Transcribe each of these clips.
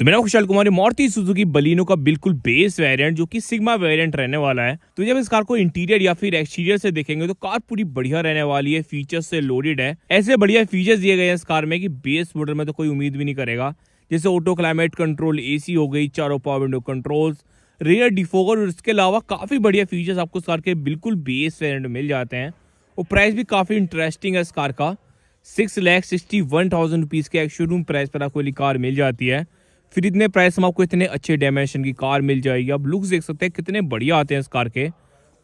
तो मेरा खुशाल कुमारी मारुति सुजुकी बलिनो का बिल्कुल बेस वेरिएंट जो कि सिग्मा वेरिएंट रहने वाला है तो जब इस कार को इंटीरियर या फिर एक्सटीरियर से देखेंगे तो कार पूरी बढ़िया रहने वाली है फीचर्स से लोडेड है ऐसे बढ़िया फीचर्स दिए गए हैं इस कार में कि बेस मॉडल में तो कोई उम्मीद भी नहीं करेगा जैसे ऑटो क्लाइमेट कंट्रोल एसी हो गई चारों power window control rear defogger और इसके अलावा काफ़ी बढ़िया फीचर्स आपको इस कार के बिल्कुल बेस वेरियंट मिल जाते हैं और प्राइस भी काफ़ी इंटरेस्टिंग है इस कार का six lakh sixty one thousand rupees के एक शोरूम प्राइस पर आपको कार मिल जाती है फिर इतने प्राइस में आपको इतने अच्छे डायमेंशन की कार मिल जाएगी आप लुक्स देख सकते हैं कितने बढ़िया आते हैं इस कार के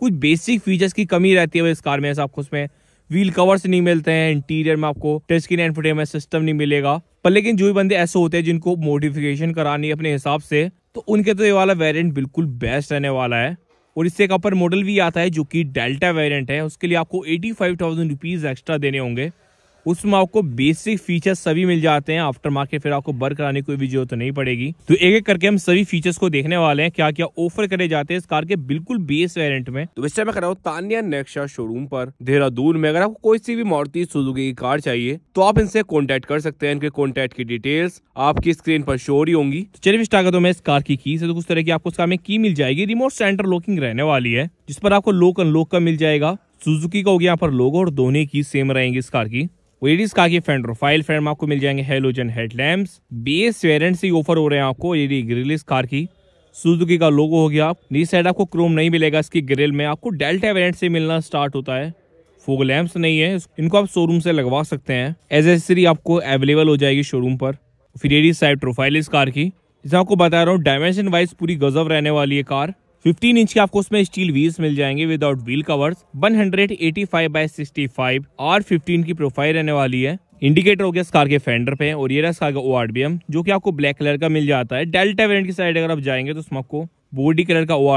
कुछ बेसिक फीचर्स की कमी रहती है इस कार में ऐसा आपको उसमें व्हील कवर्स नहीं मिलते हैं इंटीरियर में आपको टच स्क्रीन एंटरटेनमेंट सिस्टम नहीं मिलेगा पर लेकिन जो भी बंदे ऐसे होते हैं जिनको मॉडिफिकेशन करानी है अपने हिसाब से तो उनके तो ये वाला वेरिएंट बिल्कुल बेस्ट रहने वाला है और इससे एक अपर मॉडल भी आता है जो कि डेल्टा वेरिएंट है उसके लिए आपको eighty five thousand rupees extra देने होंगे उसमें आपको बेसिक फीचर्स सभी मिल जाते हैं आफ्टर मार्केट फिर आपको बर्क कराने की भी जरूरत नहीं पड़ेगी तो एक एक करके हम सभी फीचर्स को देखने वाले हैं क्या क्या ऑफर करे जाते हैं इस कार के बिल्कुल बेस वेरियंट में तो वैसे मैं कर रहा हूँ तानिया नेक्शा शोरूम पर देहरादून में अगर आपको कोई सी भी मारुति सुजुकी की कार चाहिए तो आप इनसे कॉन्टेक्ट कर सकते हैं इनके कॉन्टेक्ट की डिटेल्स आपकी स्क्रीन पर शो ही होंगी तो चलिए स्टार्ट करता हूँ मैं इस कार की की से तो कुछ तरह की आपको कार में की मिल जाएगी रिमोट सेंटर लॉकिंग रहने वाली है जिस पर आपको लोक अनलोक का मिल जाएगा सुजुकी का हो गया यहाँ पर लोगो और दोनों की सेम रहेंगी इस कार की वेडीज का ये फ्रेंड प्रोफाइल फ्रेंड आपको मिल जाएंगे हेलोजन हेडलैम्प्स बेस वेरिएंट से ऑफर हो रहे हैं आपको ये ग्रिलिस कार की सुजुकी का लोगो हो गया आप साइड आपको क्रोम नहीं मिलेगा इसकी ग्रिल में आपको डेल्टा वेरेंट से मिलना स्टार्ट होता है फोग लैम्प नहीं है इनको आप शोरूम से लगवा सकते हैं एसेसरी आपको अवेलेबल हो जाएगी शोरूम पर फिर साइड प्रोफाइल इस कार की जैसे आपको बता रहा हूँ डायमेंशन वाइज पूरी गजब रहने वाली है कार 15 इंच के आपको उसमें स्टील व्हील्स मिल जाएंगे without wheel covers 185 hundred eighty five by sixty five R fifteen की प्रोफाइल रहने वाली है इंडिकेटर हो गया इस कार के फेंडर पे और ये रहा इस कार का ओ जो कि आपको ब्लैक कलर का मिल जाता है डेल्टा वेरियंट की साइड अगर आप जाएंगे तो उसमें आपको बॉडी कलर का ओ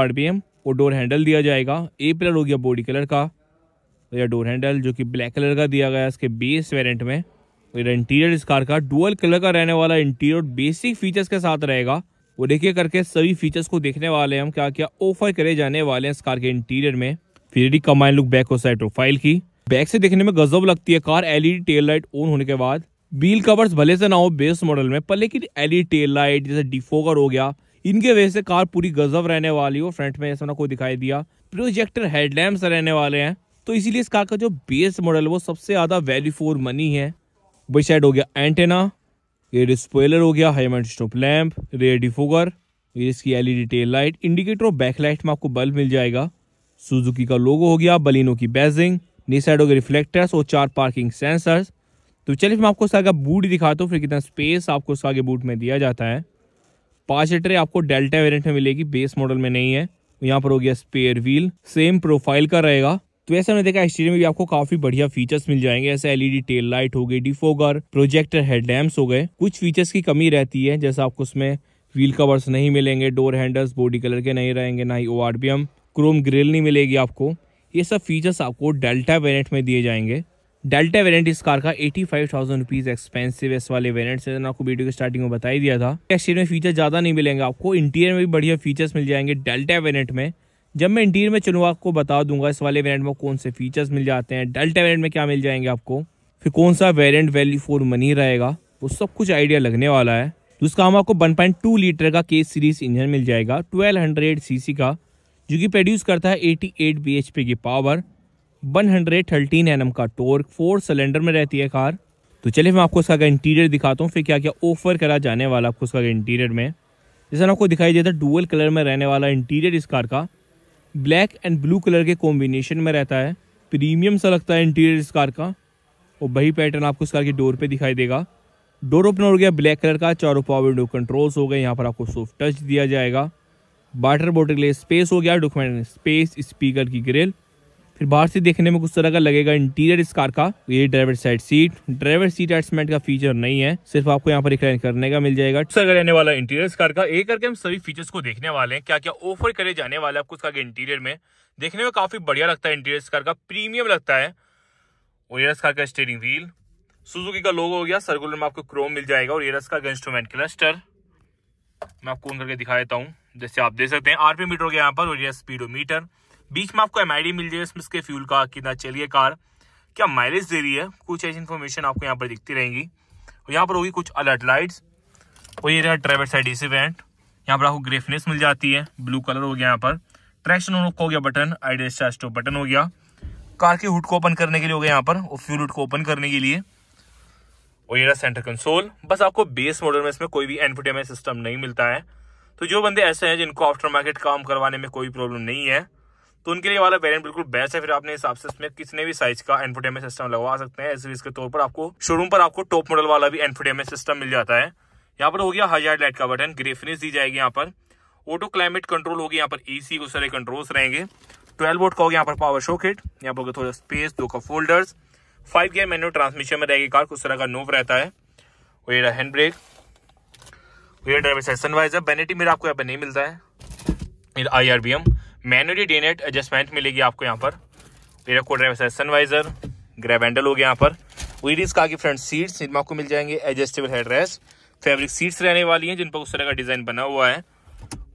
और डोर हैंडल दिया जाएगा ए पिलर हो गया बॉडी कलर का या डोर हैंडल जो कि ब्लैक कलर का दिया गया इसके बेस वेरियंट में इंटीरियर इस कार का डुअल कलर का रहने वाला इंटीरियर बेसिक फीचर्स के साथ रहेगा वो देखिए करके सभी फीचर्स को देखने वाले हैं हम क्या क्या ऑफर करे जाने वाले हैं इस कार के इंटीरियर में फिर कमाइन लुक बैक हो साइड प्रोफाइल की बैक से देखने में गजब लगती है car LED tail light on होने के बाद व्हील कवर्स भले से ना हो बेस मॉडल में पर लेकिन एलईडी टेल लाइट जैसे डिफोगर हो गया इनके वजह से कार पूरी गजब रहने वाली हो फ्रंट में ऐसा ना कोई दिखाई दिया प्रोजेक्टर हेडलैम्प रहने वाले हैं तो इसीलिए इस कार का जो बेस मॉडल है वो सबसे ज्यादा वैल्यू फॉर मनी है वो साइड हो गया एंटेना ये डिस्पोलर हो गया high mount stop lamp rear defogger ये इसकी एलईडी टेल लाइट इंडिकेटर और बैकलाइट में आपको बल्ब मिल जाएगा सुजुकी का लोगो हो गया बलिनो की साइड निसाइडो के रिफ्लेक्टर्स और चार पार्किंग सेंसर्स तो चलिए मैं आपको उसका बूट दिखाता हूँ फिर कितना स्पेस आपको उसका आगे बूट में दिया जाता है पाँच लीटर आपको डेल्टा वेरिएंट में मिलेगी बेस मॉडल में नहीं है यहाँ पर हो गया स्पेयर व्हील सेम प्रोफाइल का रहेगा तो ऐसे हमने देखा एक्सटीरियर में भी आपको काफी बढ़िया फीचर्स मिल जाएंगे ऐसे एलईडी टेल लाइट हो गई डिफोगर प्रोजेक्टर हेडलैम्प हो गए कुछ फीचर्स की कमी रहती है जैसे आपको उसमें व्हील कवर्स नहीं मिलेंगे डोर हैंडल्स बॉडी कलर के नहीं रहेंगे ना ही ओ क्रोम ग्रिल नहीं मिलेगी आपको ये सब फीचर्स आपको डेल्टा वेरियंट में दिए जाएंगे डेल्टा वेरिएंट इस कार का eighty five thousand rupees expensive S वाले वेरिएंट से आपको वीडियो के स्टार्टिंग में बताई दिया था एक्सटीरियर में फीचर ज़्यादा नहीं मिलेंगे आपको इंटीरियर में भी बढ़िया फीचर्स मिल जाएंगे डेल्टा वेरिएंट में जब मैं इंटीरियर में चलूँगा आपको बता दूंगा इस वाले वेरियंट में कौन से फीचर्स मिल जाते हैं डेल्टा वेरियंट में क्या मिल जाएंगे आपको फिर कौन सा वेरियंट वैल्यू फॉर मनी रहेगा वो सब कुछ आइडिया लगने वाला है दूसरा हम आपको वन लीटर का के सीरीज इंजन मिल जाएगा ट्वेल्व हंड्रेड का जो कि प्रोड्यूस करता है एटी एट की पावर 113 हंड्रेड का टोर्क फोर सिलेंडर में रहती है कार तो चलिए मैं आपको उसका इंटीरियर दिखाता हूँ फिर क्या क्या ऑफर करा जाने वाला आपको उसका इंटीरियर में जैसा आपको दिखाई देता है डुअल कलर में रहने वाला इंटीरियर इस कार का ब्लैक एंड ब्लू कलर के कॉम्बिनेशन में रहता है प्रीमियम सा लगता है इंटीरियर इस कार का और वही पैटर्न आपको इस कार की डोर पे दिखाई देगा डोर ओपन हो गया ब्लैक कलर का चारों पावर विंडो कंट्रोल्स हो गए यहाँ पर आपको सॉफ्ट टच दिया जाएगा वाटर बोटल के लिए स्पेस हो गया डॉक्यूमेंट स्पेस स्पीकर की ग्रिल फिर बाहर से देखने में कुछ तरह का लगेगा इंटीरियर इस कार का ये driver side seat driver seat adjustment का फीचर नहीं है सिर्फ आपको यहाँ पर रिक्लाइन करने का मिल जाएगा सर रहने वाला इंटीरियर इस कार का एक करके हम सभी फीचर्स को देखने वाले हैं क्या क्या ऑफर करे जाने वाले आपको है कार के इंटीरियर में देखने में काफी बढ़िया लगता है इंटीरियर इस कार का प्रीमियम लगता है और ये कार का स्टेयरिंग व्हील सुजुकी का लोगो हो गया सर्कुलर में आपको क्रोम मिल जाएगा और एरस का इंस्ट्रूमेंट क्लस्टर मैं आपको ऑन करके दिखा देता हूँ जैसे आप देख सकते हैं आरपी मीटर हो गया यहाँ पर और ये स्पीडोमीटर बीच में आपको एम मिल जाएगा इसमें इसके फ्यूल का कितना चलिए कार क्या माइलेज दे रही है कुछ ऐसी इन्फॉर्मेशन आपको यहाँ पर दिखती रहेंगी और यहाँ पर होगी कुछ अलर्ट लाइट्स और ये रहा ड्राइवर साइड इसी वेंट यहाँ पर आपको ग्रेफनेस मिल जाती है ब्लू कलर हो गया यहाँ पर ट्रैक्शन ऑन हो गया बटन आई स्टार बटन हो गया कार के हुड को ओपन करने के लिए हो गया यहाँ पर और फ्यूल हुड को ओपन करने के लिए और ये रहा सेंटर कंसोल बस आपको बेस मॉडल में इसमें कोई भी एनपीटीएमआई सिस्टम नहीं मिलता है तो जो बंदे ऐसे हैं जिनको आफ्टर मार्केट काम करवाने में कोई प्रॉब्लम नहीं है तो उनके लिए वाला वेरियंट बिल्कुल बेस्ट है फिर आपने हिसाब से इसमें किसने भी साइज का एनफोटेमेंट सिस्टम लगवा सकते हैं एसवीज के तौर पर आपको शोरूम पर आपको टॉप मॉडल वाला भी एनफोटेमेंट सिस्टम मिल जाता है यहाँ पर हो गया हजार लाइट का बटन ग्रे फिनिश दी जाएगी यहाँ पर ऑटो क्लाइमेट कंट्रोल होगी यहाँ पर एसी को सारे कंट्रोल्स रहेंगे ट्वेल्व वोट का होगा यहाँ पर पावर शॉकेट यहाँ पर थोड़ा स्पेस दो का folders five gear manual transmission में रहेगी कार कुछ तरह का नोव रहता है और हैंड ब्रेक ये ड्राइवर सेक्शन वाइज है बेनेटी मेरा आपको यहाँ पर नहीं मिलता है I R B M manually day adjustment मिलेगी आपको यहाँ पर mirror co driver sun visor grab handle हो गया यहाँ पर वीडीज का आगे फ्रंट सीट्स जिनमें आपको मिल जाएंगे adjustable head rest fabric seats रहने वाली हैं जिन पर उस तरह का डिज़ाइन बना हुआ है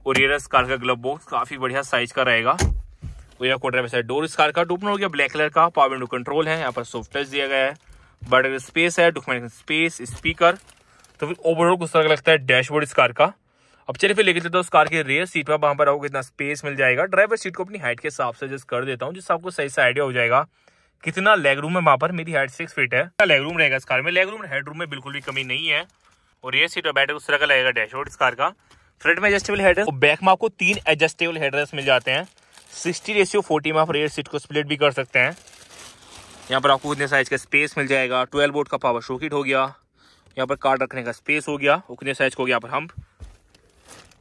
और ये कार का ग्लब बॉक्स काफ़ी बढ़िया साइज का रहेगा और यह कोटर वैसा डोर इस कार का डुपनर हो गया ब्लैक कलर का पावर विंडो कंट्रोल है यहाँ पर सॉफ्ट टच दिया गया है बर्डर स्पेस है डॉक्यूमेंट स्पेस स्पीकर तो फिर ओवरऑल कुछ तरह का लगता है डैशबोर्ड इस कार का अब चलिए फिर लेके चलते हूँ उस कार के रेयर सीट पर वहाँ पर आपको इतना स्पेस मिल जाएगा ड्राइवर सीट को अपनी हाइट के हिसाब से एडजस्ट कर देता हूँ जिससे आपको सही से आइडिया हो जाएगा कितना लेग रूम है वहाँ पर मेरी हाइट सिक्स फीट है लेग रूम रहेगा इस कार में लेग रूम हेड रूम में बिल्कुल भी कमी नहीं है और रेयर सीट पर बैठे उस तरह का लगेगा डैशबोर्ड इस कार का फ्रंट में एडजस्टेबल हेड और बैक में आपको तीन एडजस्टेबल हेडरेस्ट मिल जाते हैं सिक्सटी रेसियो फोर्टी में आप रेयर सीट को स्प्लिट भी कर सकते हैं यहाँ पर आपको कितने साइज का स्पेस मिल जाएगा ट्वेल्व बोर्ड का पावर शोकिट हो गया यहाँ पर कार्ड रखने का स्पेस हो गया उतने साइज को यहाँ पर हम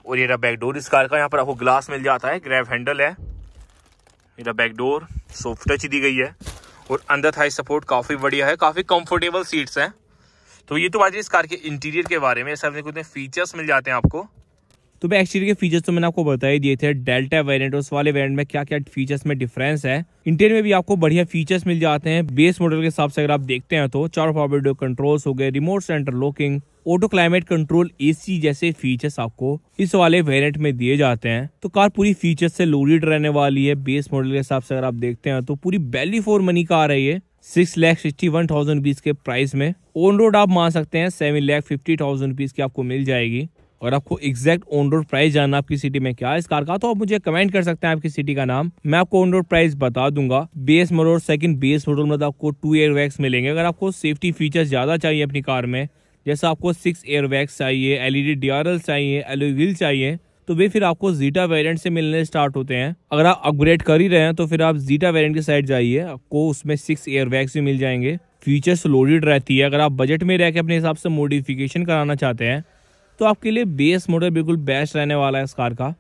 और ये बैकडोर बैक डोर इस कार का यहाँ पर आपको ग्लास मिल जाता है ग्रैब हैंडल है मेरा बैक डोर सॉफ्ट टच दी गई है और अंदर थाई सपोर्ट काफ़ी बढ़िया है काफ़ी कंफर्टेबल सीट्स हैं तो ये तो बात इस कार के इंटीरियर के बारे में सर कुछ फीचर्स मिल जाते हैं आपको तो भाई एक्सटीरियर के फीचर्स तो मैंने आपको बता ही दिए थे डेल्टा वेरिएंट उस वाले वेरिएंट में क्या क्या फीचर्स में डिफरेंस है इंटीरियर में भी आपको बढ़िया फीचर्स मिल जाते हैं बेस मॉडल के हिसाब से अगर आप देखते हैं तो चार फॉरवर्ड कंट्रोल्स हो गए remote centre locking auto climate control AC जैसे फीचर्स आपको इस वाले वेरिएंट में दिए जाते हैं तो कार पूरी फीचर्स से लोडेड रहने वाली है बेस मॉडल के हिसाब से अगर आप देखते हैं तो पूरी बेली फोर मनी कार है ये six lakh sixty one thousand rupees के प्राइस में ऑन रोड आप मान सकते हैं seven lakh fifty thousand rupees की आपको मिल जाएगी और आपको एग्जैक्ट ऑन रोड प्राइस जानना आपकी सिटी में क्या है इस कार का तो आप मुझे कमेंट कर सकते हैं आपकी सिटी का नाम मैं आपको ऑन रोड प्राइस बता दूंगा base model second base model में तो आपको टू एयर वैक्स मिलेंगे अगर आपको सेफ्टी फीचर्स ज़्यादा चाहिए अपनी कार में जैसा आपको सिक्स एयर वैक्स चाहिए एलईडी एल e चाहिए व्हील e चाहिए तो वे फिर आपको जीटा वेरिएंट से मिलने स्टार्ट होते हैं अगर आप अपग्रेड कर ही रहे हैं तो फिर आप जीटा वेरिएंट की साइड जाइए आपको उसमें सिक्स एयर वैक्स भी मिल जाएंगे फीचर्स लोडेड रहती है अगर आप बजट में रह के अपने हिसाब से मॉडिफिकेशन कराना चाहते हैं तो आपके लिए बेस मॉडल बिल्कुल बेस्ट रहने वाला है इस कार का